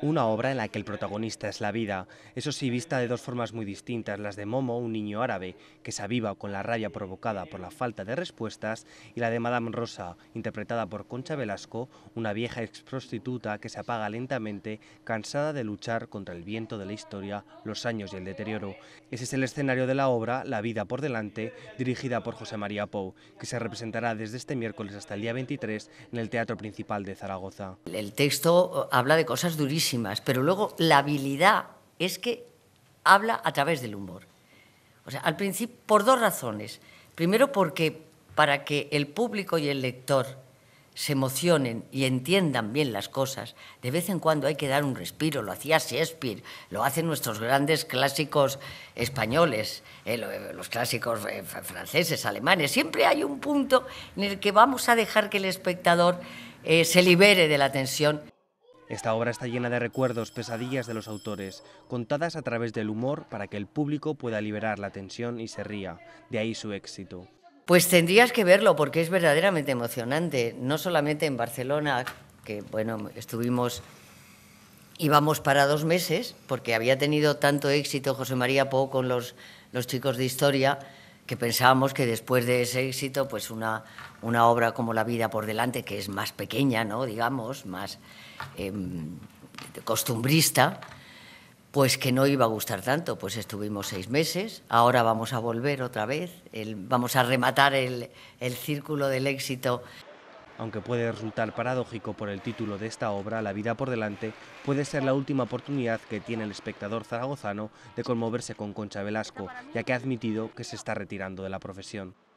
Una obra en la que el protagonista es la vida, eso sí, vista de dos formas muy distintas, las de Momo, un niño árabe que se aviva con la rabia provocada por la falta de respuestas, y la de Madame Rosa, interpretada por Concha Velasco, una vieja ex prostituta que se apaga lentamente, cansada de luchar contra el viento de la historia, los años y el deterioro. Ese es el escenario de la obra La vida por delante, dirigida por José María Pou, que se representará desde este miércoles hasta el día 23 en el Teatro Principal de Zaragoza. El texto eh, habla de cosas durísimas pero luego la habilidad es que habla a través del humor. O sea, al principio, por dos razones. Primero, porque para que el público y el lector se emocionen y entiendan bien las cosas, de vez en cuando hay que dar un respiro. Lo hacía Shakespeare, lo hacen nuestros grandes clásicos españoles, eh, eh, los clásicos eh, franceses, alemanes. Siempre hay un punto en el que vamos a dejar que el espectador se libere de la tensión. Esta obra está llena de recuerdos, pesadillas de los autores, contadas a través del humor para que el público pueda liberar la tensión y se ría, de ahí su éxito. Pues tendrías que verlo porque es verdaderamente emocionante, no solamente en Barcelona, que bueno, estuvimos, íbamos para dos meses, porque había tenido tanto éxito José María Pou con los, los chicos de historia, que pensábamos que después de ese éxito, pues una, una obra como La vida por delante, que es más pequeña, ¿no? digamos, más em, costumbrista, pues que no iba a gustar tanto. Pues estuvimos seis meses, ahora vamos a volver otra vez, vamos a rematar el, el círculo del éxito. Aunque puede resultar paradójico por el título de esta obra, La vida por delante puede ser la última oportunidad que tiene el espectador zaragozano de conmoverse con Concha Velasco, ya que ha admitido que se está retirando de la profesión.